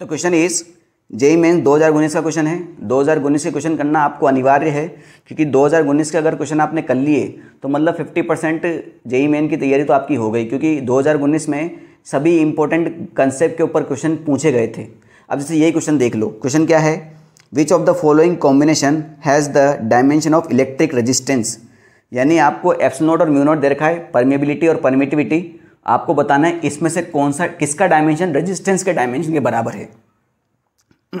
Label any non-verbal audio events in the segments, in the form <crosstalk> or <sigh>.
तो question is JEE mains दो हज़ार उन्नीस का क्वेश्चन है दो हज़ार उन्नीस के क्वेश्चन करना आपको अनिवार्य है क्योंकि दो हज़ार उन्नीस के अगर क्वेश्चन आपने कर लिए तो मतलब फिफ्टी परसेंट जेई मेन की तैयारी तो आपकी हो गई क्योंकि दो हज़ार उन्नीस में सभी इंपॉर्टेंट कंसेप्ट के ऊपर क्वेश्चन पूछे गए थे अब जैसे यही क्वेश्चन देख लो क्वेश्चन क्या है which of the following combination has the dimension of electric resistance यानी आपको एप्सनोट और म्यूनोट दे रखा है परमेबिलिटी और परमिटिविटी आपको बताना है इसमें से कौन सा किसका डायमेंशन रजिस्टेंस के डायमेंशन के बराबर है <clears throat>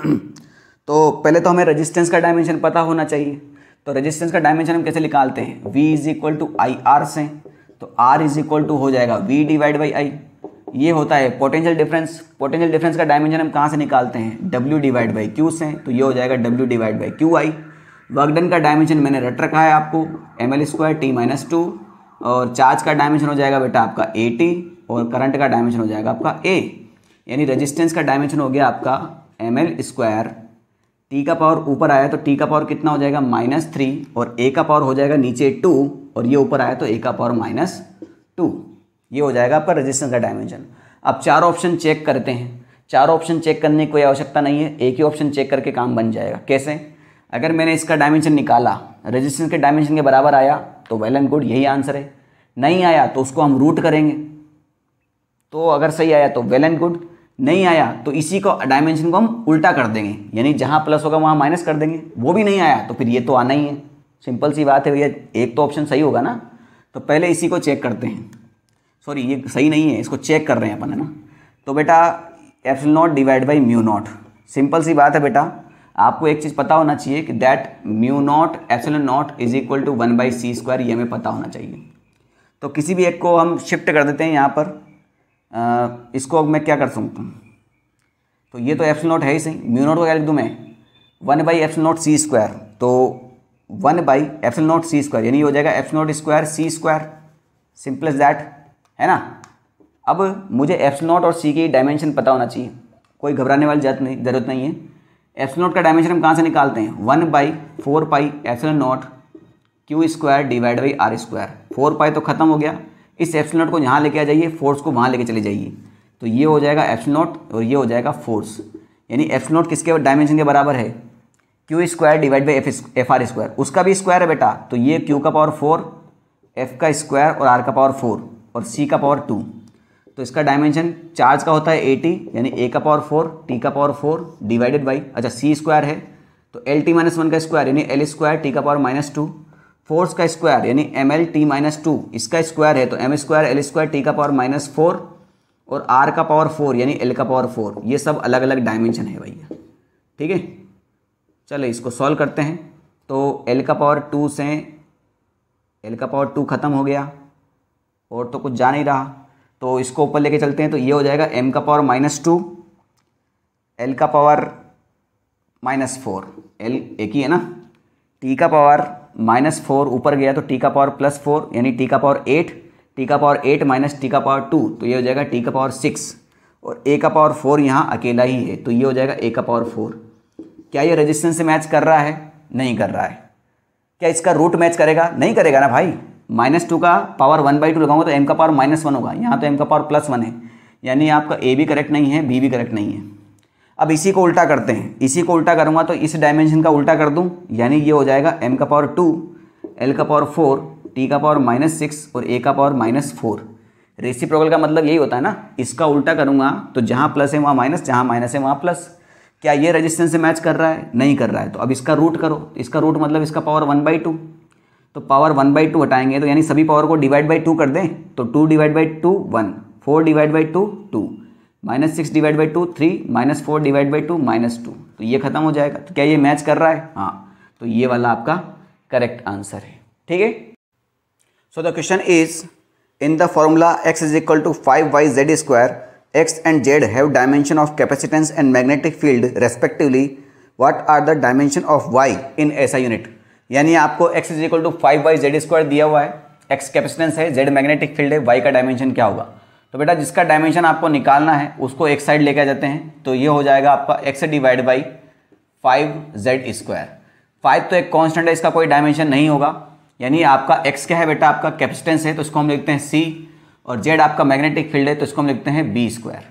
तो पहले तो हमें रजिस्टेंस का डायमेंशन पता होना चाहिए तो रजिस्टेंस का डायमेंशन हम कैसे निकालते हैं V is equal to I R से तो R इज इक्वल टू हो जाएगा V डिवाइड बाई आई ये होता है पोटेंशियल डिफरेंस पोटेंशियल डिफरेंस का डायमेंशन हम कहाँ से निकालते हैं W डिवाइड बाई क्यू से तो ये हो जाएगा W divide by Q I work done का डायमेंशन मैंने रट रखा है आपको M L square T minus two और चार्ज का डायमेंशन हो जाएगा बेटा आपका ए टी और करंट का डायमेंशन हो जाएगा आपका ए यानी रेजिस्टेंस का डायमेंशन हो गया आपका एम एल स्क्वायर टी का पावर ऊपर आया तो टी का पावर कितना हो जाएगा माइनस थ्री और ए का पावर हो जाएगा नीचे टू और ये ऊपर आया तो ए का पावर माइनस टू ये हो जाएगा आपका रेजिस्टेंस का डायमेंशन अब चार ऑप्शन चेक करते हैं चार ऑप्शन चेक करने की कोई आवश्यकता नहीं है एक ही ऑप्शन चेक करके काम बन जाएगा कैसे अगर मैंने इसका डायमेंशन निकाला रेजिस्टेंस के डायमेंशन के बराबर आया तो वेल एंड गुड यही आंसर है नहीं आया तो उसको हम रूट करेंगे तो अगर सही आया तो वेल एंड गुड नहीं आया तो इसी को डायमेंशन को हम उल्टा कर देंगे यानी जहाँ प्लस होगा वहाँ माइनस कर देंगे वो भी नहीं आया तो फिर ये तो आना ही है सिंपल सी बात है भैया एक तो ऑप्शन सही होगा ना तो पहले इसी को चेक करते हैं सॉरी ये सही नहीं है इसको चेक कर रहे हैं अपन है ना तो बेटा F not divide by mu not simple सी बात है बेटा आपको एक चीज़ पता होना चाहिए कि that mu not L not is equal to one by C square ये हमें पता होना चाहिए तो किसी भी एक को हम शिफ्ट कर देते हैं यहाँ पर आ, इसको मैं क्या कर सकता हूँ तो ये तो एप्सिल नॉट है ही सही म्यू नॉट को क्या लिख दूँ मैं one by F not C square तो one by L not C square यानी हो जाएगा F not square C square simple that है ना अब मुझे एफ्स नॉट और सी की डायमेंशन पता होना चाहिए कोई घबराने वाली नहीं जरूरत नहीं है एप्सिल नोट का डायमेंशन हम कहाँ से निकालते हैं one by four pi epsilon not Q square divide by R square four pi तो खत्म हो गया इस एप्सिल नॉट को यहाँ लेके आ जाइए फोर्स को वहाँ लेके चले जाइए तो ये हो जाएगा एफ नोट और ये हो जाएगा फोर्स यानी एप्सिल नॉट किसके डायमेंशन के बराबर है Q square divide by F F R square उसका भी स्क्वायर है बेटा तो ये क्यू का पावर फोर एफ का स्क्वायर और आर का पावर फोर और सी का पावर टू तो इसका डायमेंशन चार्ज का होता है ए टी यानी ए का पावर फोर टी का पावर फोर डिवाइडेड बाई अच्छा सी स्क्वायर है तो एल टी माइनस वन का स्क्वायर यानी एल स्क्वायर टी का पावर माइनस टू फोर्स का स्क्वायर यानी M L T minus two इसका स्क्वायर है तो M square L square T का पावर माइनस फोर और आर का पावर फोर यानी एल का पावर फोर ये सब अलग अलग डायमेंशन है भैया ठीक है चलो इसको सॉल्व करते हैं तो एल का पावर टू से एल का पावर टू ख़त्म हो गया और तो कुछ जा नहीं रहा तो इसको ऊपर लेके चलते हैं तो ये हो जाएगा एम का पावर माइनस टू एल का पावर माइनस फोर एल एक ही है ना टी का पावर माइनस फोर ऊपर गया तो टी का पावर प्लस फोर यानी टी का पावर एट t का पावर एट माइनस टी का पावर टू तो ये हो जाएगा टी का पावर सिक्स और ए का पावर फोर यहाँ अकेला ही है तो ये हो जाएगा ए का पावर फोर क्या ये रजिस्टेंस से मैच कर रहा है नहीं कर रहा है क्या इसका रूट मैच करेगा नहीं करेगा ना भाई माइनस टू का पावर वन बाई टू लगाऊंगा तो एम का पावर माइनस वन होगा यहाँ तो एम का पावर प्लस वन है यानी आपका ए भी करेक्ट नहीं है बी भी करेक्ट नहीं है अब इसी को उल्टा करते हैं इसी को उल्टा करूँगा तो इस डायमेंशन का उल्टा कर दूँ यानी ये हो जाएगा एम का पावर टू एल का पावर फोर टी का पावर माइनस सिक्स और ए का पावर माइनस फोर रेसिप्रोकल का मतलब यही होता है ना इसका उल्टा करूँगा तो जहाँ प्लस है वहाँ माइनस जहाँ माइनस है वहाँ प्लस क्या ये रेजिस्टेंस से मैच कर रहा है नहीं कर रहा है तो अब इसका रूट करो इसका रूट मतलब इसका पावर वन बाई टू तो पावर वन बाई टू हटाएंगे तो यानी सभी पावर को डिवाइड बाई टू कर दें तो two divide by two one four divide by two two minus six divide by two three minus four divide by two minus two तो ये खत्म हो जाएगा तो क्या ये मैच कर रहा है हाँ तो ये वाला आपका करेक्ट आंसर है ठीक है so the question is in the formula X is equal to five Y Z square X and Z have dimension of capacitance and magnetic field respectively what are the dimension of Y in ऐसा unit यानी आपको X is equal to five by Z square दिया हुआ है X capacitance है Z magnetic field है Y का dimension क्या होगा तो बेटा जिसका डायमेंशन आपको निकालना है उसको एक साइड लेके जाते हैं तो ये हो जाएगा आपका X divide by five Z square five तो एक कॉन्स्टेंट है इसका कोई डायमेंशन नहीं होगा यानी आपका एक्स क्या है बेटा आपका कैपेसिटेंस है तो इसको हम लिखते हैं सी और जेड आपका मैग्नेटिक फील्ड है तो इसको हम लिखते हैं बी स्क्वायर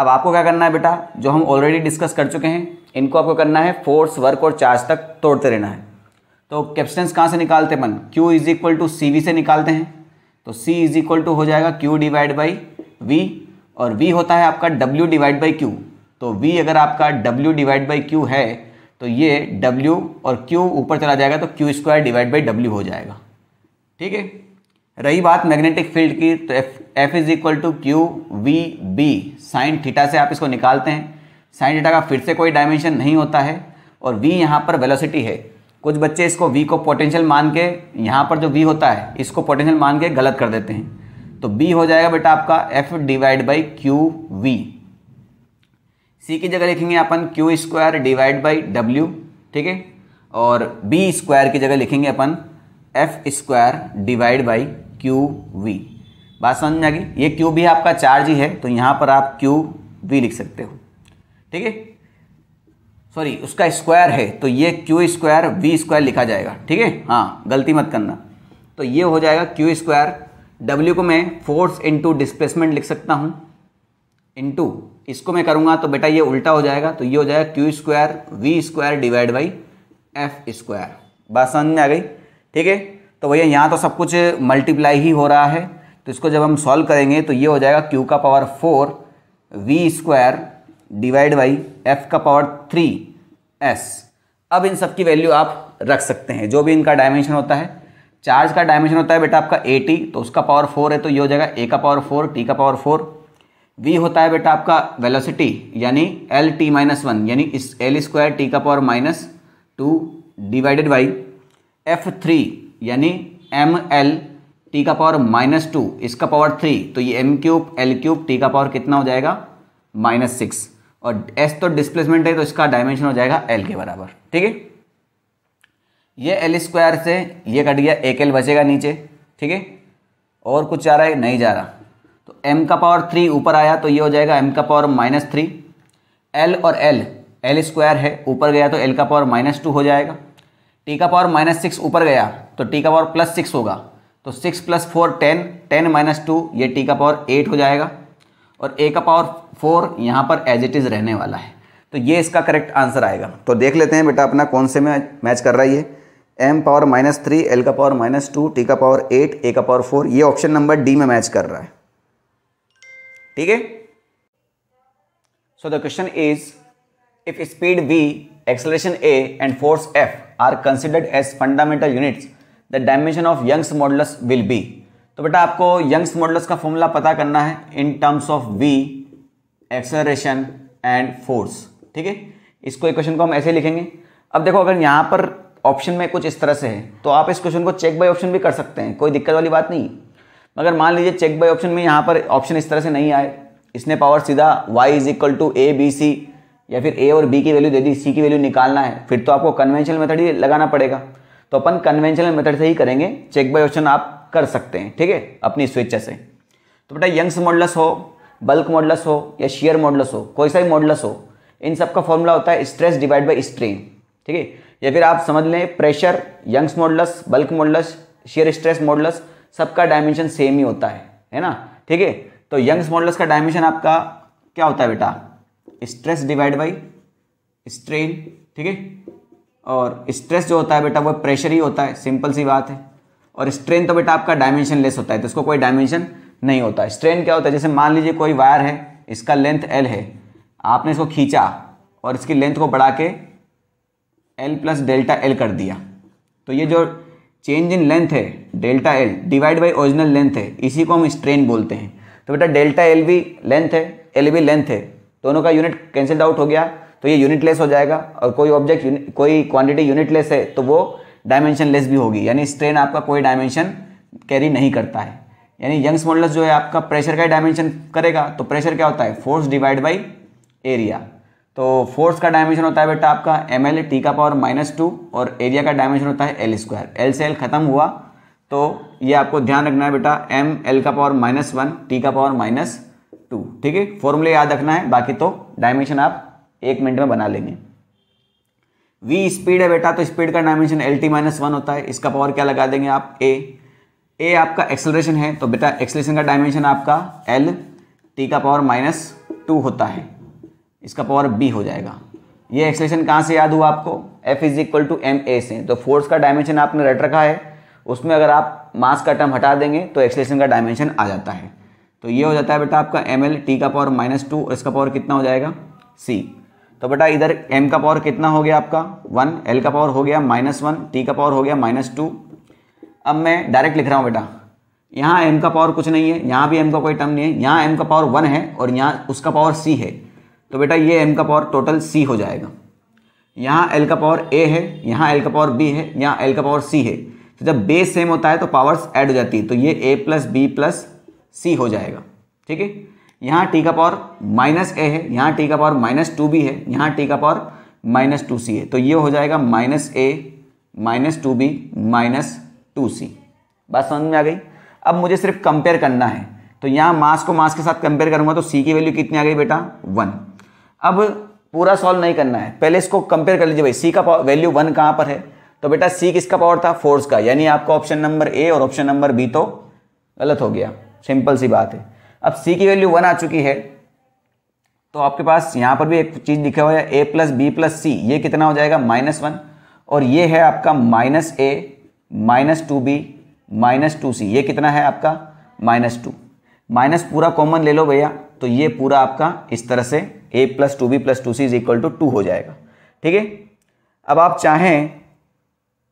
अब आपको क्या करना है बेटा जो हम ऑलरेडी डिस्कस कर चुके हैं इनको आपको करना है फोर्स वर्क और चार्ज तक तोड़ते रहना है तो कैप्सटेंस कहाँ से निकालते हैं अपन Q is equal to C से निकालते हैं तो C इज इक्वल टू हो जाएगा Q डिवाइड बाई V और V होता है आपका W डिवाइड बाई Q तो V अगर आपका W डिवाइड बाई Q है तो ये W और Q ऊपर चला जाएगा तो Q square divide by W हो जाएगा ठीक है रही बात मैग्नेटिक फील्ड की तो F F is equal to Q V B sine theta से आप इसको निकालते हैं साइन थीटा का फिर से कोई डायमेंशन नहीं होता है और वी यहाँ पर वेलोसिटी है कुछ बच्चे इसको वी को पोटेंशियल मान के यहाँ पर जो वी होता है इसको पोटेंशियल मान के गलत कर देते हैं तो बी हो जाएगा बेटा आपका F divide by Q V C की जगह लिखेंगे अपन Q square divide by W ठीक है और बी स्क्वायर की जगह लिखेंगे अपन F square divide by Q V बात समझ में आ गई ये क्यू भी आपका चार्ज ही है तो यहाँ पर आप क्यू वी लिख सकते हो ठीक है सॉरी उसका स्क्वायर है तो ये क्यू स्क्वायर वी स्क्वायर लिखा जाएगा ठीक है हाँ गलती मत करना तो ये हो जाएगा क्यू स्क्वायर डब्ल्यू को मैं फोर्स इंटू डिस्प्लेसमेंट लिख सकता हूँ इंटू इसको मैं करूँगा तो बेटा ये उल्टा हो जाएगा तो ये हो जाएगा Q square V square divide by F square बात समझ में आ गई ठीक है तो भैया यहाँ तो सब कुछ मल्टीप्लाई ही हो रहा है तो इसको जब हम सॉल्व करेंगे तो ये हो जाएगा क्यू का power four V square divide by F का पावर थ्री एस अब इन सब की वैल्यू आप रख सकते हैं जो भी इनका डायमेंशन होता है चार्ज का डायमेंशन होता है बेटा आपका ए टी तो उसका पावर फोर है तो ये हो जाएगा ए का पावर फोर टी का पावर फोर वी होता है बेटा आपका वेलोसिटी यानी एल टी माइनस वन यानी इस एल स्क्वायर टी का power minus two divided by F three यानी एम एल टी का पावर माइनस टू इसका पावर थ्री तो ये M cube L cube T का पावर कितना हो जाएगा माइनस सिक्स और एस तो डिस्प्लेसमेंट है तो इसका डायमेंशन हो जाएगा एल के बराबर ठीक है ये एल स्क्वायर से ये कट गया एक एल बचेगा नीचे ठीक है और कुछ जा रहा है नहीं जा रहा तो एम का पावर थ्री ऊपर आया तो ये हो जाएगा एम का पावर माइनस थ्री एल और एल एल स्क्वायर है ऊपर गया तो एल का पावर माइनस टू हो जाएगा टी का पावर माइनस सिक्स ऊपर गया तो टी का पावर प्लस सिक्स होगा तो six plus four ten ten minus two ये टी का पावर एट हो जाएगा और ए का पावर फोर यहाँ पर एज इट इज़ रहने वाला है तो ये इसका करेक्ट आंसर आएगा तो देख लेते हैं बेटा अपना कौन से में मैच कर रहा है ये M power minus three L का पावर माइनस टू टी का पावर एट ए का पावर फोर ये ऑप्शन नंबर डी में मैच कर रहा है ठीक है so the question is if speed v acceleration A and force F are considered as fundamental units the dimension of Young's modulus will be तो बेटा आपको यंग्स मॉडल्स का फॉर्मूला पता करना है in terms of V acceleration and force ठीक है इसको इक्वेशन को हम ऐसे लिखेंगे अब देखो अगर यहाँ पर ऑप्शन में कुछ इस तरह से है तो आप इस क्वेश्चन को चेक बाय ऑप्शन भी कर सकते हैं कोई दिक्कत वाली बात नहीं मगर मान लीजिए चेक बाय ऑप्शन में यहाँ पर ऑप्शन इस तरह से नहीं आए इसने पावर सीधा Y is equal to A B C या फिर ए और बी की वैल्यू दे दी सी की वैल्यू निकालना है फिर तो आपको कन्वेंशनल मेथड ही लगाना पड़ेगा तो अपन कन्वेंशनल मेथड से ही करेंगे चेक बाय ऑप्शन आप कर सकते हैं ठीक है अपनी स्विच से तो बेटा यंग्स मॉडल्स हो बल्क मॉडलस हो या शेयर मॉडलस हो कोई सा भी मॉडलस हो इन सब का फॉर्मूला होता है स्ट्रेस डिवाइड बाई स्ट्रेन ठीक है या फिर आप समझ लें pressure Young's modulus bulk modulus shear stress modulus सबका डायमेंशन सेम ही होता है है ना ठीक है तो यंग्स मॉडलस का डायमेंशन आपका क्या होता है बेटा स्ट्रेस डिवाइड बाई स्ट्रेन ठीक है और स्ट्रेस जो होता है बेटा वो प्रेशर ही होता है सिंपल सी बात है और स्ट्रेन तो बेटा आपका डायमेंशन लेस होता है तो इसको कोई डायमेंशन नहीं होता स्ट्रेन क्या होता है जैसे मान लीजिए कोई वायर है इसका लेंथ एल है आपने इसको खींचा और इसकी लेंथ को बढ़ा के एल प्लस डेल्टा एल कर दिया तो ये जो चेंज इन लेंथ है delta L divide by original length है इसी को हम स्ट्रेन बोलते हैं तो बेटा डेल्टा एल भी लेंथ है एल भी लेंथ है दोनों का यूनिट कैंसिल्ड आउट हो गया तो ये यूनिटलेस हो जाएगा और कोई ऑब्जेक्ट कोई क्वांटिटी यूनिटलेस है तो वो लेस भी होगी यानी स्ट्रेन आपका कोई डायमेंशन कैरी नहीं करता है यानी यंग्स मॉडल्स जो है आपका प्रेशर का डायमेंशन करेगा तो प्रेशर क्या होता है फोर्स डिवाइड बाई एरिया तो फोर्स का डायमेंशन होता है बेटा आपका एम एल टी का पावर माइनस टू और एरिया का डायमेंशन होता है एल स्क्वायर एल से एल खत्म हुआ तो ये आपको ध्यान रखना है बेटा एम एल का पावर माइनस वन टी का पावर माइनस टू ठीक है फॉर्मूले याद रखना है बाकी तो डायमेंशन आप एक मिनट में बना लेंगे वी स्पीड है बेटा तो स्पीड का dimension L T minus one होता है इसका पावर क्या लगा देंगे आप ए ए आपका एक्सलेशन है तो बेटा एक्सलेशन का डायमेंशन आपका एल टी का पावर माइनस टू होता है इसका पावर बी हो जाएगा ये एक्सलेशन कहाँ से याद हुआ आपको F is equal to M A से तो फोर्स का डायमेंशन आपने रट रखा है उसमें अगर आप मास का टर्म हटा देंगे तो एक्सलेशन का डायमेंशन आ जाता है तो ये हो जाता है बेटा आपका एम एल टी का पावर माइनस टू और इसका पावर कितना हो जाएगा सी तो बेटा इधर एम का पावर कितना हो गया आपका वन एल का पावर हो गया माइनस वन टी का पावर हो गया माइनस टू अब मैं डायरेक्ट लिख रहा हूँ बेटा यहाँ एम का पावर कुछ नहीं है यहाँ भी एम का कोई टर्म नहीं है यहाँ एम का पावर वन है और यहाँ उसका पावर सी है तो बेटा ये एम का पावर टोटल सी हो जाएगा यहाँ एल का पावर ए है यहाँ एल का पावर बी है यहाँ एल का पावर सी है तो जब बेस सेम होता है तो पावर्स ऐड हो जाती है तो ये A plus B plus C हो जाएगा ठीक है यहाँ टी का पावर माइनस ए है यहाँ टी का पावर माइनस टू बी है यहाँ टी का पावर माइनस टू सी है तो ये हो जाएगा minus A minus two B minus two C बात समझ में आ गई अब मुझे सिर्फ कंपेयर करना है तो यहाँ मास को मास के साथ कंपेयर करूँगा तो सी की वैल्यू कितनी आ गई बेटा वन अब पूरा सॉल्व नहीं करना है पहले इसको कंपेयर कर लीजिए भाई सी का वैल्यू वन कहाँ पर है तो बेटा सी किसका पावर था फोर्स का यानी आपका ऑप्शन नंबर ए और ऑप्शन नंबर बी तो गलत हो गया सिंपल सी बात है अब सी की वैल्यू वन आ चुकी है तो आपके पास यहाँ पर भी एक चीज़ लिखा हुआ है A plus B plus C ये कितना हो जाएगा माइनस वन और ये है आपका minus A minus two B minus two C ये कितना है आपका माइनस टू माइनस पूरा कॉमन ले लो भैया तो ये पूरा आपका इस तरह से A plus two B plus two C is equal to two हो जाएगा ठीक है अब आप चाहें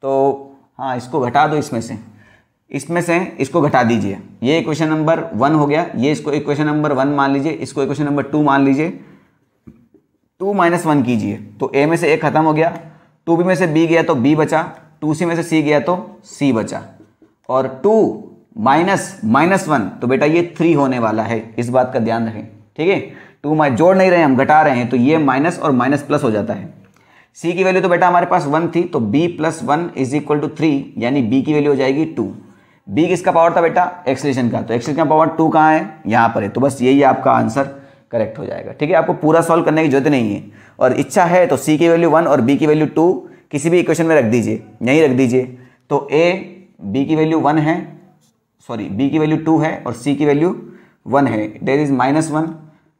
तो हाँ इसको घटा दो इसमें से इसमें से इसको घटा दीजिए ये इक्वेशन नंबर वन हो गया ये इसको इक्वेशन नंबर वन मान लीजिए इसको इक्वेशन नंबर टू मान लीजिए टू माइनस वन कीजिए तो ए में से ए खत्म हो गया टू बी में से बी गया तो बी बचा टू सी में से सी गया तो सी बचा और टू माइनस माइनस वन तो बेटा ये थ्री होने वाला है इस बात का ध्यान रखें ठीक है टू माइ जोड़ नहीं रहे हम घटा रहे हैं तो ये माइनस और माइनस प्लस हो जाता है सी की वैल्यू तो बेटा हमारे पास वन थी तो B plus one is equal to three यानी बी की वैल्यू हो जाएगी टू बी किसका पावर था बेटा एक्सलेशन का तो एक्सलेशन का पावर टू कहाँ है यहाँ पर है तो बस यही आपका आंसर करेक्ट हो जाएगा ठीक है आपको पूरा सॉल्व करने की जरूरत नहीं है और इच्छा है तो सी की वैल्यू वन और बी की वैल्यू टू किसी भी इक्वेशन में रख दीजिए यहीं रख दीजिए तो ए बी की वैल्यू वन है सॉरी बी की वैल्यू टू है और सी की वैल्यू वन है डेट इज़ माइनस वन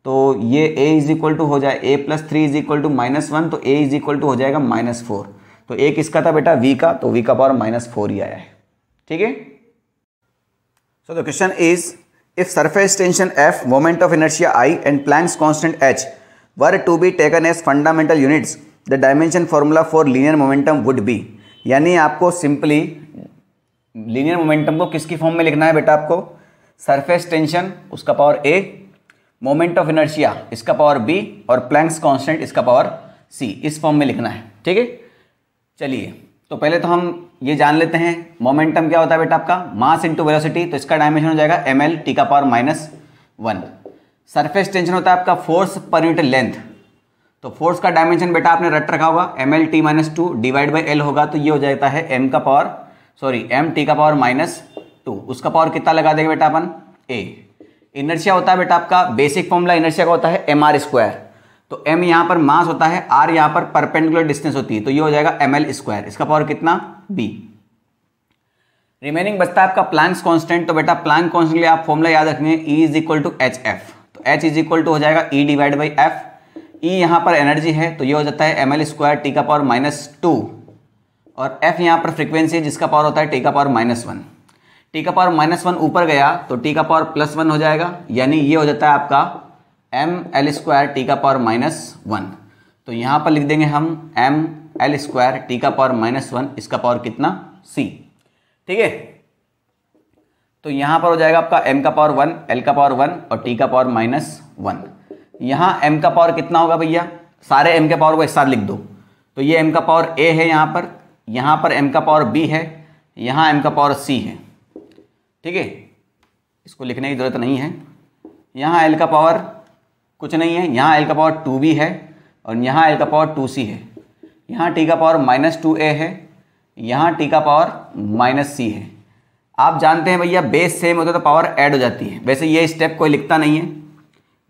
तो ये ए इज इक्वल टू हो जाए A plus three is equal to minus one तो ए इज इक्वल टू हो जाएगा माइनस फोर तो ए किसका था बेटा वी का तो वी का पावर माइनस फोर ही आया है ठीक है so the question is if surface tension F moment of inertia I and Planck's constant H were to be taken as fundamental units the dimension formula for linear momentum would be यानी आपको simply linear momentum को किसकी form में लिखना है बेटा आपको surface tension उसका power A moment of inertia इसका पावर बी और प्लैंक्स कांस्टेंट इसका पावर सी इस फॉर्म में लिखना है ठीक है चलिए तो पहले तो हम ये जान लेते हैं मोमेंटम क्या होता है बेटा आपका मास इंटू वेलोसिटी तो इसका डायमेंशन हो जाएगा एम एल टी का power minus one surface tension होता है आपका फोर्स पर यूनिट लेंथ तो फोर्स का डायमेंशन बेटा आपने रट रखा होगा M L T minus two divide by L होगा तो ये हो जाता है एम का पावर सॉरी एम टी का पावर माइनस टू उसका पावर कितना लगा देंगे बेटा अपन ए इनर्शिया होता है बेटा आपका बेसिक फॉर्मूला इनर्शिया का होता है एम आर स्क्वायर तो एम यहाँ पर मास होता है आर यहाँ पर परपेंडिकुलर डिस्टेंस होती है तो ये हो जाएगा एम एल स्क्वायर इसका पावर कितना बी रिमेनिंग बचता है आपका प्लांक्स कॉन्स्टेंट तो बेटा प्लांक लिए आप फॉर्मूला याद रखेंगे E is equal to H F तो एच इज इक्वल टू हो जाएगा E divide by F E e यहाँ पर एनर्जी है तो ये हो जाता है एम एल स्क्वायर टी का पावर माइनस टू और एफ यहाँ पर फ्रीक्वेंसी है जिसका पावर होता है टी का पावर माइनस वन टी का पावर माइनस वन ऊपर गया तो टी का पावर प्लस वन हो जाएगा यानी ये हो जाता है आपका एम एल स्क्वायर टी का पावर माइनस वन तो यहाँ पर लिख देंगे हम एम एल स्क्वायर टी का पावर माइनस वन इसका पावर कितना सी ठीक है तो यहाँ पर हो जाएगा आपका एम का पावर वन एल का पावर वन और टी का पावर माइनस वन यहाँ m का पावर कितना होगा भैया सारे m के पावर को एक साथ लिख दो तो ये m का पावर a है यहाँ पर यहाँ पर m का पावर b है यहाँ m का पावर c है ठीक है इसको लिखने की ज़रूरत नहीं है यहाँ l का पावर कुछ नहीं है यहाँ l का पावर टू बी है और यहाँ l का पावर टू सी है यहाँ t का पावर माइनस टू ए है यहाँ t का पावर माइनस सी है आप जानते हैं भैया बेस सेम होता है तो पावर ऐड हो जाती है वैसे ये स्टेप कोई लिखता नहीं है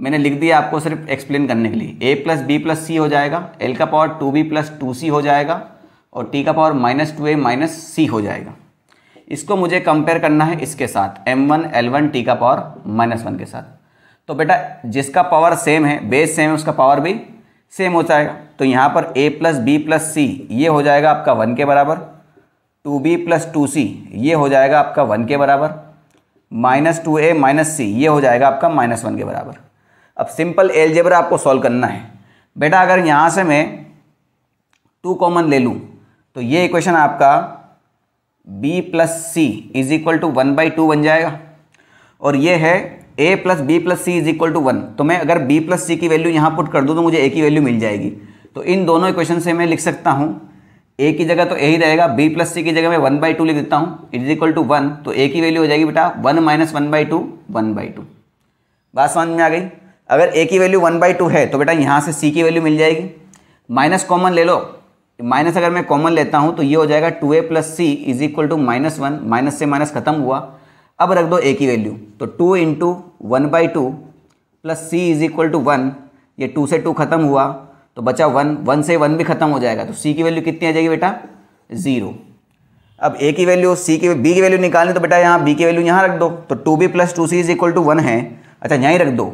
मैंने लिख दिया आपको सिर्फ एक्सप्लेन करने के लिए A plus B plus C हो जाएगा एल का power two B plus two C हो जाएगा और टी का power minus two A minus C हो जाएगा इसको मुझे कंपेयर करना है इसके साथ M one L one T का पावर माइनस वन के साथ तो बेटा जिसका पावर सेम है बेस सेम है उसका पावर भी सेम हो जाएगा तो यहाँ पर A plus B plus C ये हो जाएगा आपका वन के बराबर two B plus two C ये हो जाएगा आपका वन के बराबर minus two A minus C ये हो जाएगा आपका माइनस वन के बराबर अब सिंपल एलजेबरा आपको सॉल्व करना है बेटा अगर यहाँ से मैं टू कॉमन ले लूँ तो ये इक्वेशन आपका B plus C is equal to one by two बन जाएगा और ये है A plus B plus C is equal to one तो मैं अगर बी प्लस सी की वैल्यू यहाँ पुट कर दूँ तो मुझे ए की वैल्यू मिल जाएगी तो इन दोनों इक्वेशन से मैं लिख सकता हूँ ए की जगह तो ए ही रहेगा बी प्लस सी की जगह मैं वन बाई टू लिख देता हूँ इज इक्वल टू वन तो ए की वैल्यू हो जाएगी बेटा one minus one by two one by two बात समझ में आ गई अगर ए की वैल्यू वन बाई टू है तो बेटा यहाँ से सी की वैल्यू मिल जाएगी माइनस कॉमन ले लो माइनस अगर मैं कॉमन लेता हूँ तो ये हो जाएगा two A plus C is equal to minus one minus से माइनस खत्म हुआ अब रख दो ए की वैल्यू तो two into one by two plus C is equal to one ये टू से टू खत्म हुआ तो बचा वन वन से वन भी खत्म हो जाएगा तो सी की वैल्यू कितनी आ जाएगी बेटा ज़ीरो अब ए की वैल्यू सी की बी की वैल्यू निकालनी तो बेटा यहाँ बी की वैल्यू यहाँ रख दो तो two B plus two C is equal to one है अच्छा यहाँ ही रख दो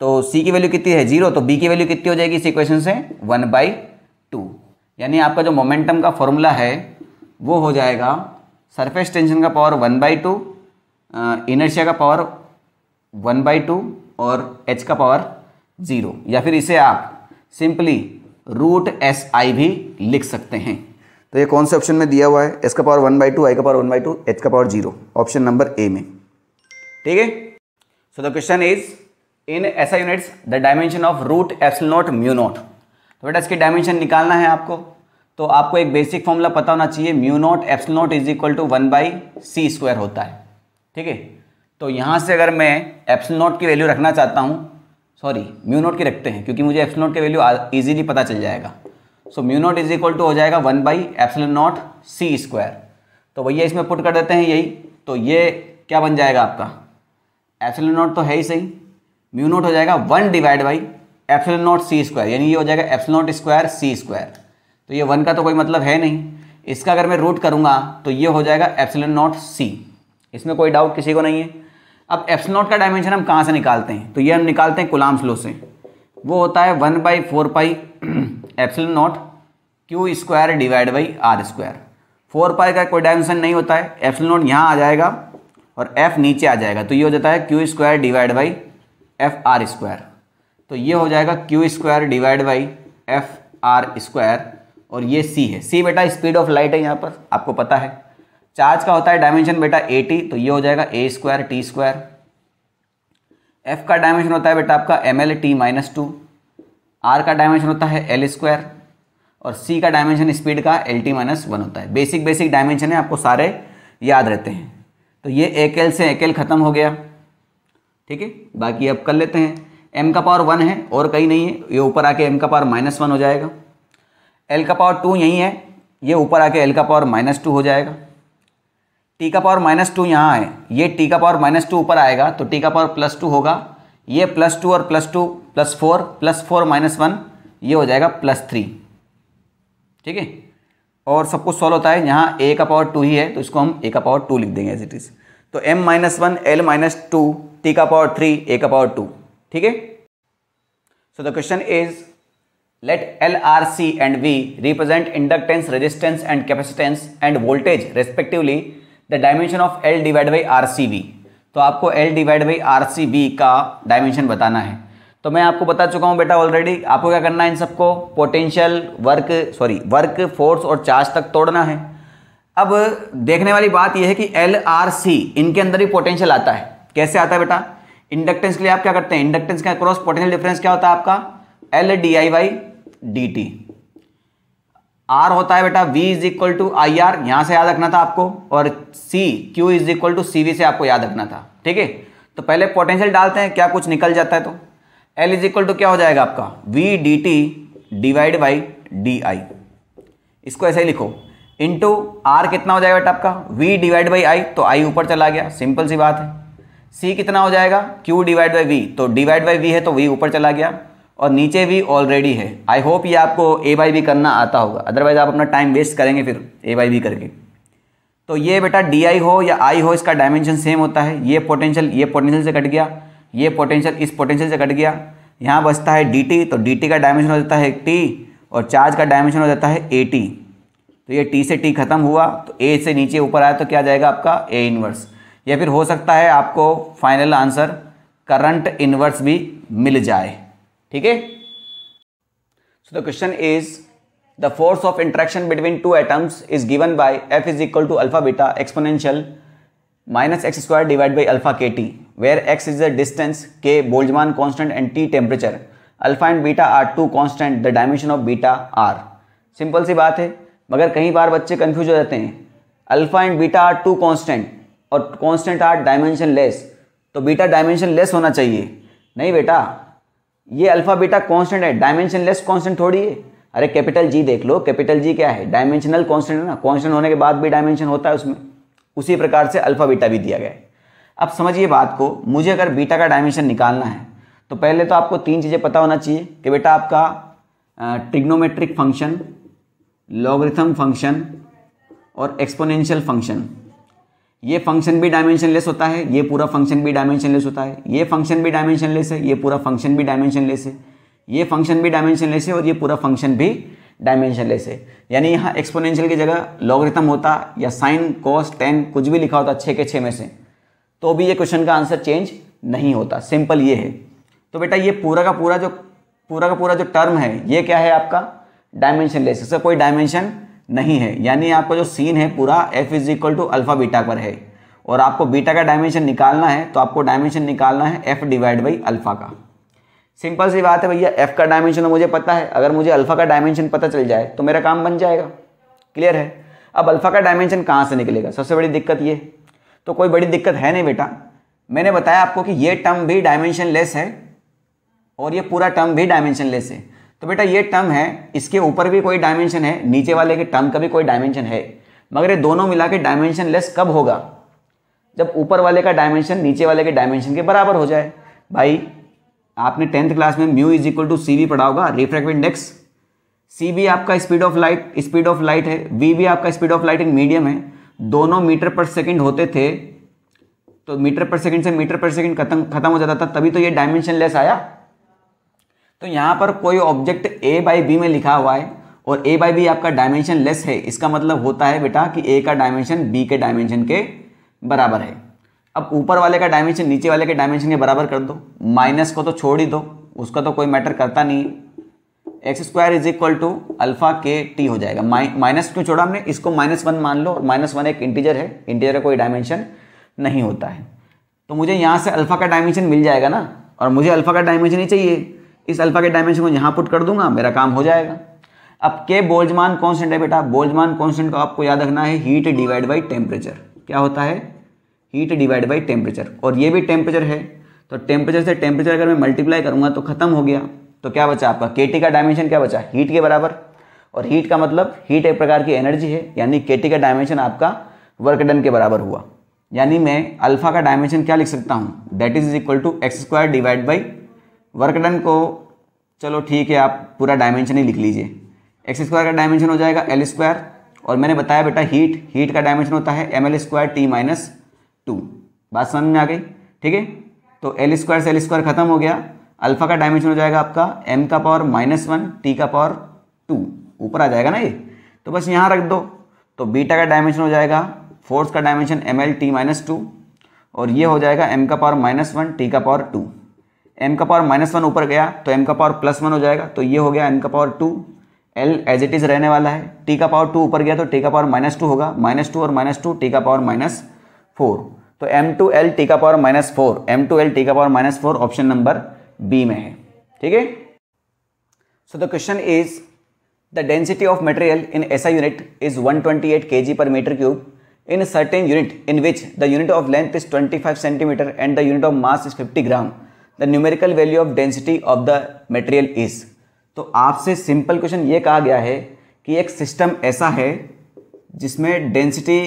तो सी की वैल्यू कितनी है जीरो तो बी की वैल्यू कितनी हो जाएगी इस इक्वेशन से वन बाई टू यानी आपका जो मोमेंटम का फॉर्मूला है वो हो जाएगा सरफेस टेंशन का power one by two inertia का पावर वन बाई टू और एच का पावर ज़ीरो या फिर इसे आप सिंपली रूट एस आई भी लिख सकते हैं तो ये कौन से ऑप्शन में दिया हुआ है एस का power one by two I का power one by two H का power zero option number A में ठीक है so the question is in SI units the dimension of root epsilon naught mu naught तो बेटा इसके dimension निकालना है आपको तो आपको एक बेसिक फॉर्मूला पता होना चाहिए mu naught epsilon naught is equal to one by C square होता है ठीक है तो यहाँ से अगर मैं एप्सल नोट की वैल्यू रखना चाहता हूँ सॉरी म्यू नोट की रखते हैं क्योंकि मुझे एप्सल नोट की वैल्यू ईजिली पता चल जाएगा so mu naught is equal to हो जाएगा one by epsilon naught C square तो भैया इसमें पुट कर देते हैं यही तो ये क्या बन जाएगा आपका एप्सल नोट तो है ही सही म्यू नोट हो जाएगा one divide by epsilon naught C square यानी ये हो जाएगा epsilon naught square C square तो ये वन का तो कोई मतलब है नहीं इसका अगर मैं रूट करूंगा तो ये हो जाएगा एप्सिल नॉट सी इसमें कोई डाउट किसी को नहीं है अब एप्सिल नॉट का डायमेंशन हम कहाँ से निकालते हैं तो ये हम निकालते हैं गुलाम्स लो से वो होता है one by four pi <clears throat> epsilon not Q square divide by R square four pi का कोई डायमेंशन नहीं होता है एप्सिल नॉट यहाँ आ जाएगा और एफ नीचे आ जाएगा तो ये हो जाता है Q square divide by F R square तो ये हो जाएगा Q square divide by F R square और ये सी है सी बेटा स्पीड ऑफ लाइट है यहाँ पर आपको पता है चार्ज का होता है डायमेंशन बेटा ए टी तो ये हो जाएगा A square T square F का डायमेंशन होता है बेटा आपका M L T minus two R का डायमेंशन होता है एल स्क्वायर और सी का डायमेंशन स्पीड का एल टी माइनस वन होता है बेसिक बेसिक डायमेंशन है आपको सारे याद रहते हैं तो ये एक एल से एक एल ख़त्म हो गया ठीक है बाकी अब कर लेते हैं एम का पावर वन है और कहीं नहीं है ये ऊपर आके एम का पावर माइनस वन हो जाएगा एल का पावर टू यहीं है ये ऊपर आके एल का पावर माइनस टू हो जाएगा टी का पावर माइनस टू यहाँ है ये टी का पावर माइनस टू ऊपर आएगा तो टी का पावर प्लस टू होगा ये प्लस टू और plus two plus four plus four minus one ये हो जाएगा प्लस थ्री ठीक है और सब कुछ सॉल्व होता है यहाँ ए का पावर टू ही है तो इसको हम ए का पावर टू लिख देंगे एज इट इज़ तो M minus one L minus two T का पावर थ्री ए का पावर टू ठीक है so the question is let L R C and V represent inductance resistance and capacitance and voltage respectively the dimension of L divide by R C V तो आपको L divide by R C V का dimension बताना है तो मैं आपको बता चुका हूँ बेटा ऑलरेडी आपको क्या करना है इन सबको potential work sorry work force और चार्ज तक तोड़ना है अब देखने वाली बात यह है कि एल आर सी इनके अंदर भी पोटेंशियल आता है कैसे आता है बेटा इंडक्टेंस के लिए आप क्या करते हैं इंडक्टेंस का क्रॉस पोटेंशियल डिफरेंस क्या होता है आपका L D I by D T R होता है बेटा V is equal to I R यहां से याद रखना था आपको और C Q is equal to C V से आपको याद रखना था ठीक है तो पहले पोटेंशियल डालते हैं क्या कुछ निकल जाता है तो एल इज इक्वल टू क्या हो जाएगा आपका V D T divide by D I इसको ऐसे ही लिखो इंटू आर कितना हो जाएगा बेटा आपका वी डिवाइड बाई आई तो आई ऊपर चला गया सिंपल सी बात है सी कितना हो जाएगा क्यू डिवाइड बाई वी तो डिवाइड बाई वी है तो वी ऊपर चला गया और नीचे वी ऑलरेडी है आई होप ये आपको ए बाई बी करना आता होगा अदरवाइज आप अपना टाइम वेस्ट करेंगे फिर ए बाई बी करके तो ये बेटा डी आई हो या आई हो इसका डायमेंशन सेम होता है ये पोटेंशियल ये पोटेंशियल से कट गया ये पोटेंशियल इस पोटेंशियल से कट गया यहाँ बचता है डी टी तो डी टी का डायमेंशन हो जाता है टी और चार्ज का डायमेंशन हो जाता है ए टी तो ये टी से टी खत्म हुआ तो ए से नीचे ऊपर आया तो क्या जाएगा आपका ए इन्वर्स या फिर हो सकता है आपको फाइनल आंसर करंट इन्वर्स भी मिल जाए ठीक है so the question is the force of interaction between two atoms is given by F is equal to alpha beta exponential minus X square divide by alpha K T where X is the distance K Boltzmann constant and T temperature alpha and beta are two constant the dimension of beta are simple सी बात है मगर कई बार बच्चे confuse हो जाते हैं alpha and beta are two constant और कॉन्स्टेंट आर डायमेंशन लेस तो बीटा डायमेंशन लेस होना चाहिए नहीं बेटा ये अल्फ़ा बीटा कॉन्स्टेंट है डायमेंशन लेस कॉन्स्टेंट थोड़ी है अरे कैपिटल जी देख लो कैपिटल जी क्या है डायमेंशनल कॉन्स्टेंट है ना कॉन्स्टेंट होने के बाद भी डायमेंशन होता है उसमें उसी प्रकार से अल्फ़ा बीटा भी दिया गया है अब समझिए बात को मुझे अगर बीटा का डायमेंशन निकालना है तो पहले तो आपको तीन चीज़ें पता होना चाहिए कि बेटा आपका ट्रिग्नोमेट्रिक फंक्शन लॉगरिथम फंक्शन और एक्सपोनेंशियल फंक्शन ये फंक्शन भी लेस होता है ये पूरा फंक्शन भी लेस होता है ये फंक्शन भी लेस है ये पूरा फंक्शन भी लेस है ये फंक्शन भी लेस है और ये पूरा फंक्शन भी लेस है यानी यहाँ एक्सपोनेंशियल की जगह लॉगरिथम होता या साइन कॉस टेन कुछ भी लिखा होता छः के छः में से तो भी ये क्वेश्चन का आंसर चेंज नहीं होता सिंपल ये है तो बेटा ये पूरा का पूरा जो पूरा का पूरा जो टर्म है ये क्या है आपका डायमेंशन लेस इसका कोई डायमेंशन नहीं है यानी आपका जो सीन है पूरा F is equal to alpha beta पर है और आपको बीटा का डायमेंशन निकालना है तो आपको डायमेंशन निकालना है एफ डिवाइड बाई अल्फा का सिंपल सी बात है भैया एफ का डायमेंशन तो मुझे पता है अगर मुझे अल्फा का डायमेंशन पता चल जाए तो मेरा काम बन जाएगा क्लियर है अब अल्फा का डायमेंशन कहाँ से निकलेगा सबसे बड़ी दिक्कत ये तो कोई बड़ी दिक्कत है नहीं बेटा मैंने बताया आपको कि ये टर्म भी डायमेंशन लेस है और ये पूरा टर्म भी डायमेंशन लेस है तो बेटा ये टर्म है इसके ऊपर भी कोई डायमेंशन है नीचे वाले के टर्म का भी कोई डायमेंशन है मगर ये दोनों मिला के डायमेंशन लेस कब होगा जब ऊपर वाले का डायमेंशन नीचे वाले के डायमेंशन के बराबर हो जाए भाई आपने टेंथ क्लास में mu is equal to C B पढ़ा होगा रिफ्रैक्टिव इंडेक्स सी भी आपका speed of light speed of light है वी भी आपका speed of light in medium है दोनों मीटर पर सेकेंड होते थे तो मीटर पर सेकेंड से मीटर पर सेकेंड खत्म खत्म हो जाता था तभी तो ये डायमेंशन लेस आया तो यहाँ पर कोई ऑब्जेक्ट ए बाई बी में लिखा हुआ है और ए बाई बी आपका डायमेंशन लेस है इसका मतलब होता है बेटा कि ए का डायमेंशन बी के डायमेंशन के बराबर है अब ऊपर वाले का डायमेंशन नीचे वाले के डायमेंशन के बराबर कर दो माइनस को तो छोड़ ही दो उसका तो कोई मैटर करता नहीं X square is equal to alpha K T हो जाएगा माइनस क्यों छोड़ा हमने इसको माइनस वन मान लो और माइनस वन एक इंटीजर है इंटीजर का कोई डायमेंशन नहीं होता है तो मुझे यहाँ से अल्फा का डायमेंशन मिल जाएगा ना और मुझे अल्फा का डायमेंशन ही चाहिए इस अल्फा के डायमेंशन को यहाँ पुट कर दूंगा मेरा काम हो जाएगा अब के बोल्जमान कॉन्स्टेंट है बेटा बोल्जमान कॉन्स्टेंट को आपको याद रखना है हीट डिवाइड बाई टेम्परेचर क्या होता है हीट डिवाइड बाई टेम्परेचर और ये भी टेम्परेचर है तो टेम्परेचर से टेम्परेचर अगर मैं मल्टीप्लाई करूंगा तो खत्म हो गया तो क्या बचा आपका के का डायमेंशन क्या बचा हीट के बराबर और हीट का मतलब हीट एक प्रकार की एनर्जी है यानी के का डायमेंशन आपका वर्क डन के बराबर हुआ यानी मैं अल्फा का डायमेंशन क्या लिख सकता हूँ that is equal to X square divide by work done को चलो ठीक है आप पूरा डायमेंशन ही लिख लीजिए एक्स स्क्वायर का डायमेंशन हो जाएगा एल स्क्वायर और मैंने बताया बेटा हीट हीट का डायमेंशन होता है M L square T minus two बात समझ में आ गई ठीक है तो एल स्क्वायर से एल स्क्वायर खत्म हो गया अल्फा का डायमेंशन हो जाएगा आपका एम का पावर माइनस वन टी का पावर टू ऊपर आ जाएगा ना ये तो बस यहाँ रख दो तो बीटा का डायमेंशन हो जाएगा फोर्स का dimension M L T minus two और ये हो जाएगा एम का पावर माइनस वन टी का पावर टू एम का पावर माइनस वन ऊपर गया तो एम का पावर प्लस वन हो जाएगा तो ये हो गया एम का power two L as it is रहने वाला है टी का पावर टू ऊपर गया तो टी का पावर माइनस टू होगा माइनस टू और माइनस टू टी का पावर माइनस फोर तो एम टू एल टी का power minus four M two L T का power minus four option number B में है ठीक है so the question is the density of material in ऐसा unit is K G per metre cube in certain unit in which the unit of length is twenty five centimetre and the of mass is fifty gram the numerical value of density of the material is तो आपसे simple question ये कहा गया है कि एक system ऐसा है जिसमें डेंसिटी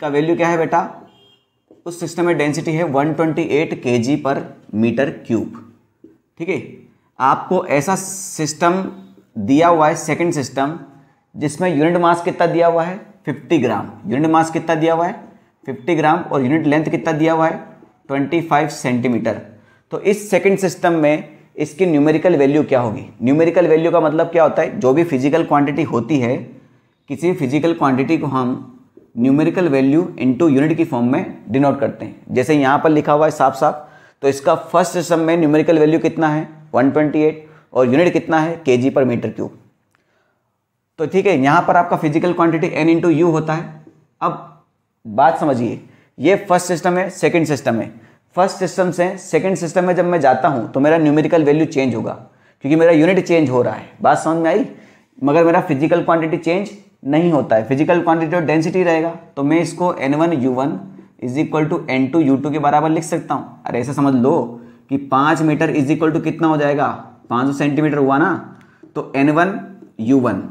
का वैल्यू क्या है बेटा उस सिस्टम में डेंसिटी है 128 ट्वेंटी पर मीटर क्यूब ठीक है आपको ऐसा सिस्टम दिया हुआ है सेकंड सिस्टम जिसमें यूनिट मास कितना दिया हुआ है 50 ग्राम यूनिट मास कितना दिया हुआ है 50 ग्राम और यूनिट लेंथ कितना दिया हुआ है 25 सेंटीमीटर तो इस सेकेंड सिस्टम में इसकी न्यूमेरिकल वैल्यू क्या होगी न्यूमेरिकल वैल्यू का मतलब क्या होता है जो भी फिजिकल क्वांटिटी होती है किसी फिजिकल क्वांटिटी को हम न्यूमेरिकल वैल्यू इनटू यूनिट की फॉर्म में डिनोट करते हैं जैसे यहाँ पर लिखा हुआ है साफ साफ तो इसका फर्स्ट सिस्टम में न्यूमेरिकल वैल्यू कितना है 128 और यूनिट कितना है के पर मीटर क्यूब तो ठीक है यहाँ पर आपका physical quantity N into U होता है अब बात समझिए ये फर्स्ट सिस्टम है सेकेंड सिस्टम है फर्स्ट सिस्टम से सेकेंड सिस्टम में जब मैं जाता हूँ तो मेरा न्यूमेरिकल वैल्यू चेंज होगा क्योंकि मेरा यूनिट चेंज हो रहा है बात समझ में आई मगर मेरा फिजिकल क्वांटिटी चेंज नहीं होता है फिजिकल क्वांटिटी और डेंसिटी रहेगा तो मैं इसको N one U one is equal to N two U two के बराबर लिख सकता हूँ अरे ऐसा समझ लो कि पाँच मीटर इज इक्वल टू कितना हो जाएगा पाँच सौ सेंटीमीटर हुआ ना तो एन वन यू वन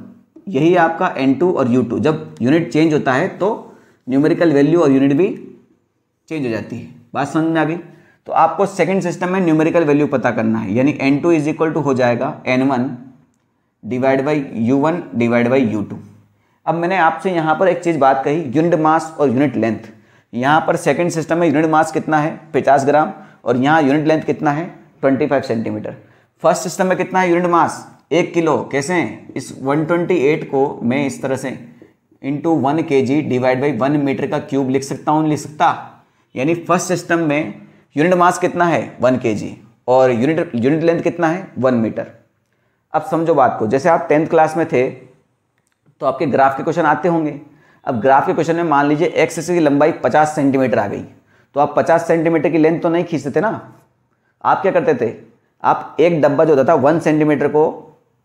यही आपका एन टू और यू टू जब यूनिट चेंज होता है तो न्यूमेरिकल वैल्यू और यूनिट भी चेंज हो जाती है बात समझ में आ गई तो आपको सेकंड सिस्टम में न्यूमेरिकल वैल्यू पता करना है यानी N two is equal to हो जाएगा N one divide by U one divide by U two अब मैंने आपसे यहाँ पर एक चीज़ बात कही यूनिट मास और यूनिट लेंथ यहाँ पर सेकंड सिस्टम में यूनिट मास कितना है पचास ग्राम और यहाँ यूनिट लेंथ कितना है twenty five centimetre first system में कितना है यूनिट मास एक किलो कैसे हैं इस एट को मैं इस तरह से into one K G divide by one metre का क्यूब लिख सकता हूँ लिख सकता यानी फर्स्ट सिस्टम में यूनिट मास कितना है वन के और यूनिट यूनिट लेंथ कितना है वन मीटर अब समझो बात को जैसे आप टेंथ क्लास में थे तो आपके ग्राफ के क्वेश्चन आते होंगे अब ग्राफ के क्वेश्चन में मान लीजिए एक्स की लंबाई पचास सेंटीमीटर आ गई तो आप पचास सेंटीमीटर की लेंथ तो नहीं खींचते थे ना आप क्या करते थे आप एक डब्बा जो होता था वन सेंटीमीटर को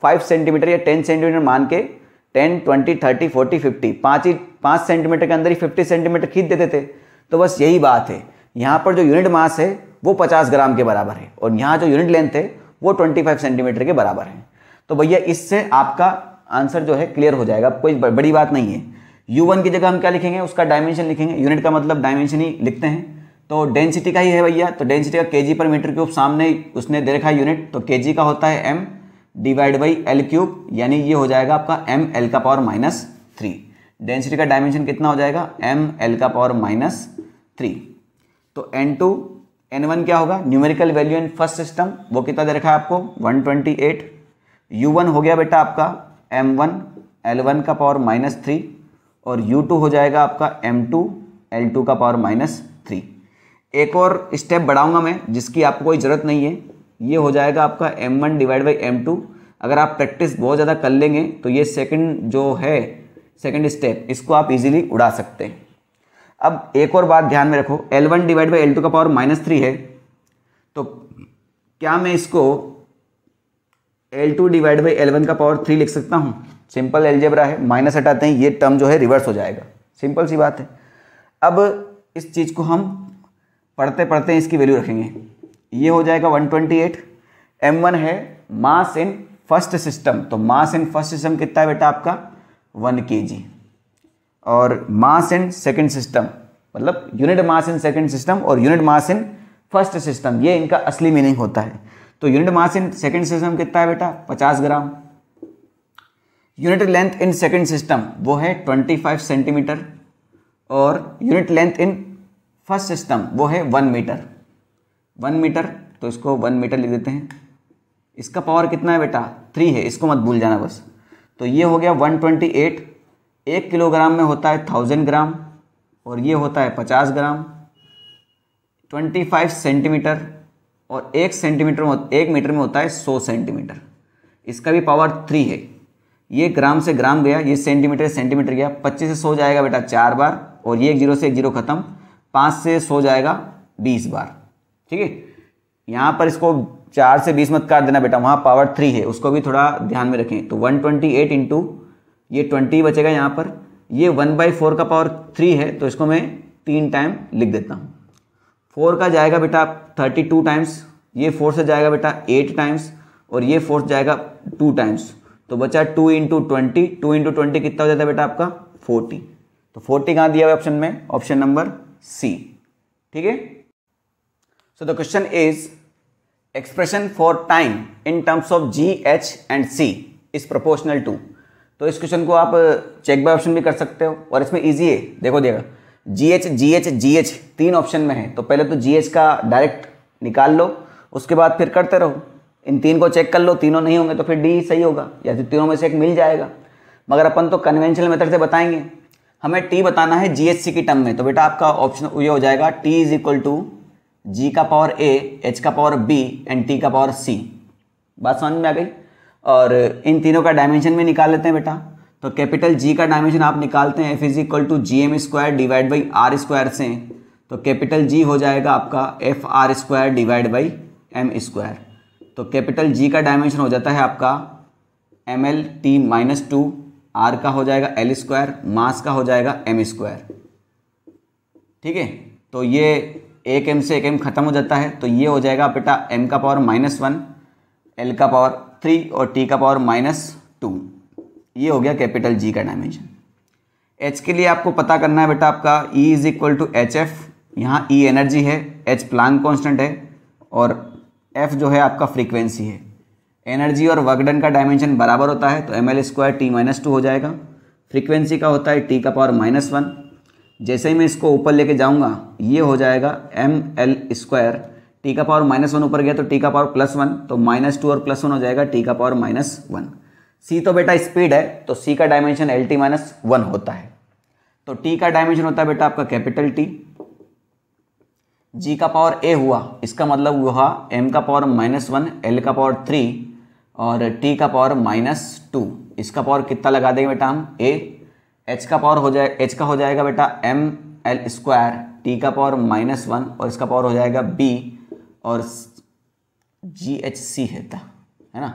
फाइव सेंटीमीटर या टेन सेंटीमीटर मान के ten twenty thirty forty fifty पाँच ही पाँच सेंटीमीटर के अंदर ही फिफ्टी सेंटीमीटर खींच देते थे तो बस यही बात है यहाँ पर जो यूनिट मास है वो 50 ग्राम के बराबर है और यहाँ जो यूनिट लेंथ है वो 25 सेंटीमीटर के बराबर है तो भैया इससे आपका आंसर जो है क्लियर हो जाएगा कोई बड़ी बात नहीं है यू वन की जगह हम क्या लिखेंगे उसका डायमेंशन लिखेंगे यूनिट का मतलब डायमेंशन ही लिखते हैं तो डेंसिटी का ही है भैया तो डेंसिटी का के पर मीटर क्यूब सामने उसने दे रखा है यूनिट तो के का होता है M divide by L cube यानी ये हो जाएगा आपका एम एल का पावर माइनस थ्री डेंसिटी का डायमेंशन कितना हो जाएगा एम एल का पावर माइनस थ्री तो एन टू एन वन क्या होगा numerical value in first system वो कितना दे रखा है आपको one twenty eight U one हो गया बेटा आपका एम वन एल वन का पावर माइनस थ्री और यू टू हो जाएगा आपका एम टू एल टू का पावर माइनस थ्री एक और स्टेप बढ़ाऊंगा मैं जिसकी आपको कोई ज़रूरत नहीं है ये हो जाएगा आपका M one divide by M two अगर आप प्रैक्टिस बहुत ज़्यादा कर लेंगे तो ये सेकेंड जो है सेकेंड स्टेप इसको आप इजीली उड़ा सकते हैं अब एक और बात ध्यान में रखो L1 one divide by L का पावर माइनस थ्री है तो क्या मैं इसको L2 two divide by L का पावर थ्री लिख सकता हूँ सिंपल एलजेब्रा है माइनस हटाते हैं ये टर्म जो है रिवर्स हो जाएगा सिंपल सी बात है अब इस चीज़ को हम पढ़ते पढ़ते इसकी वैल्यू रखेंगे ये हो जाएगा 128 वन है मास इन फर्स्ट सिस्टम तो मास इन फर्स्ट सिस्टम कितना है बेटा आपका वन के जी और मास इन सेकेंड सिस्टम मतलब unit mass in second system और unit mass in first system ये इनका असली मीनिंग होता है तो unit mass in second system कितना है बेटा पचास gram unit length in second system वो है ट्वेंटी फाइव सेंटीमीटर और unit length in first system वो है वन मीटर वन मीटर तो इसको वन मीटर लिख देते हैं इसका पावर कितना है बेटा थ्री है इसको मत भूल जाना बस तो ये हो गया वन ट्वेंटी एट एक किलोग्राम में होता है थाउजेंड ग्राम और ये होता है पचास ग्राम ट्वेंटी फाइव सेंटीमीटर और एक सेंटीमीटर एक मीटर में होता है सौ सेंटीमीटर इसका भी पावर थ्री है ये ग्राम से ग्राम गया ये सेंटीमीटर सेंटीमीटर गया पच्चीस से सौ जाएगा बेटा चार बार और ये एक जीरो से एक जीरो ख़त्म पाँच से सौ जाएगा बीस बार ठीक है यहाँ पर इसको चार से बीस मत काट देना बेटा वहाँ पावर थ्री है उसको भी थोड़ा ध्यान में रखें तो वन ट्वेंटी एट इंटू ये ट्वेंटी बचेगा यहाँ पर ये वन बाई फोर का पावर थ्री है तो इसको मैं तीन टाइम लिख देता हूँ फोर का जाएगा बेटा थर्टी टू टाइम्स ये फोर से जाएगा बेटा एट टाइम्स और ये फोर जाएगा टू टाइम्स तो बचा two into twenty two into twenty कितना हो जाता है बेटा आपका फोर्टी तो फोर्टी कहाँ दिया हुआ ऑप्शन में ऑप्शन नंबर सी ठीक है so the question is expression for time in terms of G H and C is proportional to तो इस क्वेश्चन को आप चेक बाय ऑप्शन भी कर सकते हो और इसमें ईजी है देखो देगा G H G H G H तीन ऑप्शन में है तो पहले तो जी एच का डायरेक्ट निकाल लो उसके बाद फिर करते रहो इन तीन को चेक कर लो तीनों नहीं होंगे तो फिर डी सही होगा या फिर तीनों में से एक मिल जाएगा मगर अपन तो कन्वेंशनल मेथड से बताएंगे हमें टी बताना है जी एच सी की टर्म में तो बेटा आपका ऑप्शन ये हो जाएगा T is equal to G का पावर ए एच का पावर बी एंड टी का पावर सी बात समझ में आ गई और इन तीनों का डायमेंशन भी निकाल लेते हैं बेटा तो कैपिटल जी का डायमेंशन आप निकालते हैं F is equal to G M square divide by R square से तो कैपिटल जी हो जाएगा आपका F R square divide by M square तो कैपिटल जी का डायमेंशन हो जाता है आपका M L T minus two R का हो जाएगा एल स्क्वायर मास का हो जाएगा एम स्क्वायर ठीक है तो ये एक एम से एक एम खत्म हो जाता है तो ये हो जाएगा बेटा एम का पावर माइनस वन एल का पावर थ्री और टी का पावर माइनस टू ये हो गया कैपिटल जी का डायमेंशन एच के लिए आपको पता करना है बेटा आपका E is equal to H F यहाँ ई e एनर्जी है एच प्लान कॉन्स्टेंट है और एफ जो है आपका फ्रीक्वेंसी है एनर्जी और वर्कडन का डायमेंशन बराबर होता है तो M L square T minus two हो जाएगा फ्रीक्वेंसी का होता है टी का पावर माइनस वन जैसे ही मैं इसको ऊपर लेके जाऊँगा ये हो जाएगा एम एल स्क्वायर टी का पावर माइनस वन ऊपर गया तो टी का पावर प्लस वन तो माइनस टू और प्लस वन हो जाएगा टी का पावर माइनस वन सी तो बेटा स्पीड है तो सी का dimension L T minus one होता है तो टी का डायमेंशन होता है बेटा आपका कैपिटल टी जी का पावर ए हुआ इसका मतलब हुआ एम का पावर माइनस वन एल का पावर थ्री और टी का पावर माइनस टू इसका पावर कितना लगा देंगे बेटा हम ए एच का पावर हो जाए एच का हो जाएगा बेटा एम एल स्क्वायर टी का पावर माइनस वन और इसका पावर हो जाएगा बी और जी एच सी है था है ना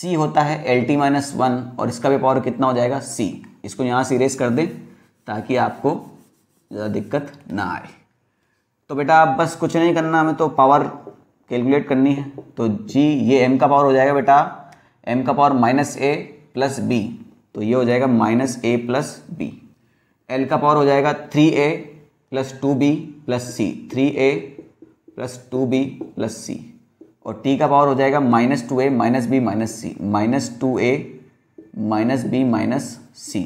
सी होता है एल टी माइनस वन और इसका भी पावर कितना हो जाएगा सी इसको यहाँ से इरेज कर दें ताकि आपको ज़्यादा दिक्कत ना आए तो बेटा आप बस कुछ नहीं करना हमें तो पावर कैलकुलेट करनी है तो जी ये एम का पावर हो जाएगा बेटा एम का power minus A plus B तो ये हो जाएगा minus A plus B L का पावर हो जाएगा three A plus two B plus C three A plus two B plus C और टी का पावर हो जाएगा minus two A minus B minus C minus two A minus B minus C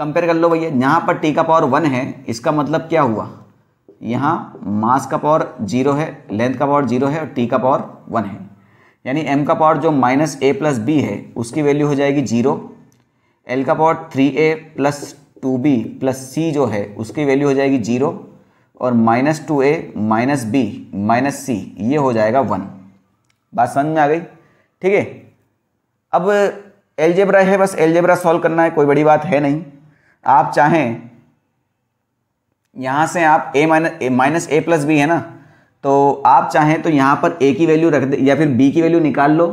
compare कर लो भैया यहाँ पर T का पावर वन है इसका मतलब क्या हुआ यहाँ मास का पावर जीरो है लेंथ का पावर जीरो है और टी का पावर वन है यानी एम का पावर जो माइनस ए प्लस बी है उसकी वैल्यू हो जाएगी जीरो एल का power three A plus two B plus C जो है उसकी वैल्यू हो जाएगी जीरो और minus two A minus B minus C ये हो जाएगा वन बात समझ में आ गई ठीक है अब एलजेब्रा है बस एलजेब्रा सॉल्व करना है कोई बड़ी बात है नहीं आप चाहें यहाँ से आप A minus A minus A plus B है ना तो आप चाहें तो यहाँ पर ए की वैल्यू रख दे या फिर बी की वैल्यू निकाल लो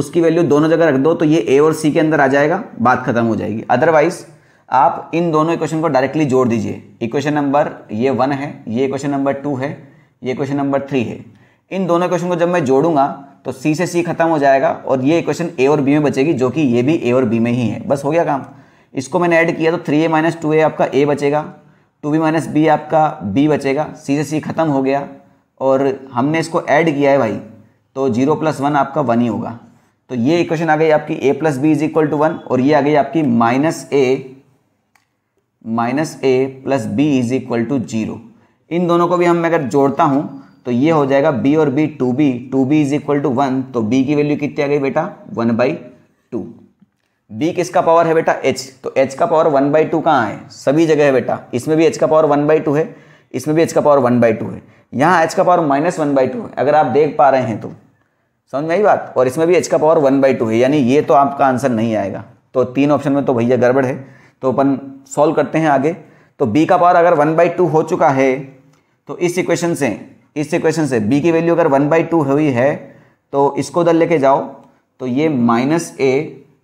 उसकी वैल्यू दोनों जगह रख दो तो ये ए और सी के अंदर आ जाएगा बात खत्म हो जाएगी अदरवाइज़ आप इन दोनों इक्वेशन को डायरेक्टली जोड़ दीजिए इक्वेशन नंबर ये वन है ये इक्वेशन नंबर टू है ये इक्वेशन नंबर थ्री है इन दोनों इक्वेशन को जब मैं जोड़ूंगा तो सी से सी खत्म हो जाएगा और ये इक्वेशन ए और बी में बचेगी जो कि ये भी ए और बी में ही है बस हो गया काम इसको मैंने ऐड किया तो three A minus two A आपका ए बचेगा टू बी माइनस बी आपका बी बचेगा सी से सी खत्म हो गया और हमने इसको ऐड किया है भाई तो जीरो प्लस वन आपका वन ही होगा तो ये इक्वेशन आ गई आपकी A plus B is equal to one और ये आ गई आपकी minus A minus A plus B is equal to zero इन दोनों को भी हम अगर जोड़ता हूँ तो ये हो जाएगा बी और B two B two B is equal to one तो बी की वैल्यू कितनी आ गई बेटा वन बाई टू बी किसका पावर है बेटा एच तो एच का पावर वन बाई टू कहाँ है सभी जगह है बेटा इसमें भी एच का पावर वन बाई टू है इसमें भी एच का पावर वन बाई टू है यहाँ एच का power minus one by two है अगर आप देख पा रहे हैं तो समझ में आई बात और इसमें भी एच का पावर वन बाई टू है यानी ये तो आपका आंसर नहीं आएगा तो तीन ऑप्शन में तो भैया गड़बड़ है तो अपन सॉल्व करते हैं आगे तो बी का पावर अगर वन बाई टू हो चुका है तो इस इक्वेशन से इस इक्वेशन से बी की वैल्यू अगर वन बाई टू हुई है तो इसको उधर लेके जाओ तो ये minus A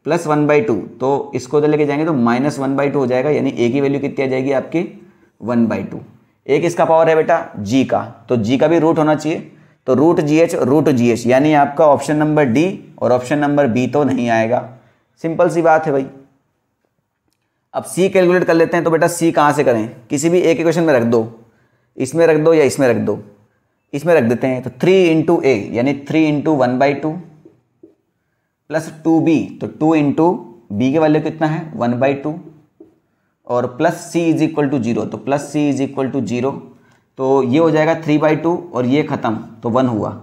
plus one by two तो इसको उधर लेके जाएंगे तो माइनस वन बाई टू हो जाएगा यानी ए की वैल्यू कितनी आ जाएगी आपकी वन बाई टू एक इसका पावर है बेटा जी का तो जी का भी रूट होना चाहिए तो root G H root G H यानी आपका ऑप्शन नंबर डी और ऑप्शन नंबर बी तो नहीं आएगा सिंपल सी बात है भाई अब सी कैलकुलेट कर लेते हैं तो बेटा सी कहाँ से करें किसी भी एक इक्वेशन में रख दो इसमें रख दो या इसमें रख दो इसमें रख देते हैं तो थ्री इंटू ए यानी three into one by two plus two B तो टू इंटू बी के वैल्यू कितना है वन बाई टू और plus C is equal to zero तो plus C is equal to zero तो ये हो जाएगा थ्री बाई टू और ये ख़त्म तो वन हुआ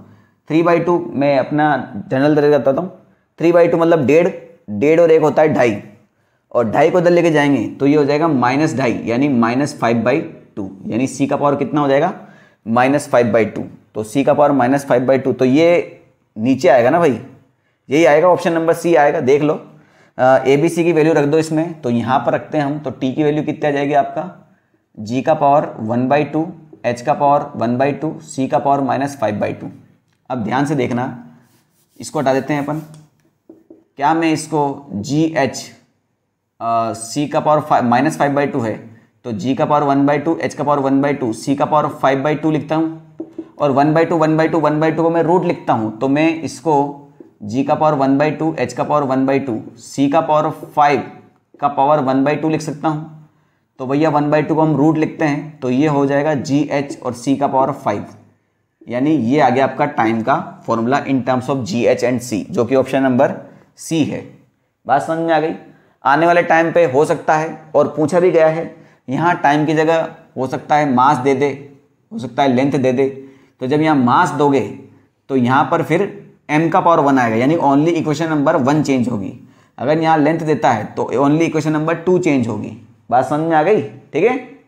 थ्री बाई टू मैं अपना जनरल दर्ज बताता हूँ थ्री बाई टू मतलब डेढ़ डेढ़ और एक होता है ढाई और ढाई को उधर लेके जाएंगे तो ये हो जाएगा माइनस ढाई यानी माइनस फाइव बाई टू यानी सी का पावर कितना हो जाएगा माइनस फाइव बाई टू तो सी का power minus five by two तो ये नीचे आएगा ना भाई यही आएगा ऑप्शन नंबर सी आएगा देख लो ए बी सी की वैल्यू रख दो इसमें तो यहाँ पर रखते हैं हम तो टी की वैल्यू कितनी आ जाएगी आपका जी का power one by two H का power one by two C का power minus five by two अब ध्यान से देखना इसको हटा देते हैं अपन क्या मैं इसको जी एच सी का power five minus five by two है तो जी का power one by two H का power one by two C का पावर फाइव बाई टू लिखता हूँ और one by two one by two one by two को मैं रूट लिखता हूँ तो मैं इसको जी का power one by two H का power one by two C का पावर फाइव का पावर वन बाई टू लिख सकता हूँ तो भैया वन बाई टू को हम रूट लिखते हैं तो ये हो जाएगा जी एच और सी का पावर फाइव यानी ये आ गया आपका टाइम का formula in terms of G H and C जो कि ऑप्शन नंबर सी है बात समझ में आ गई आने वाले टाइम पे हो सकता है और पूछा भी गया है यहाँ टाइम की जगह हो सकता है मास दे दे हो सकता है लेंथ दे दे तो जब यहाँ मास दोगे तो यहाँ पर फिर एम का पावर वन आएगा यानी only equation number one change होगी अगर यहाँ लेंथ देता है तो only equation number two change होगी बात समझ में आ गई ठीक है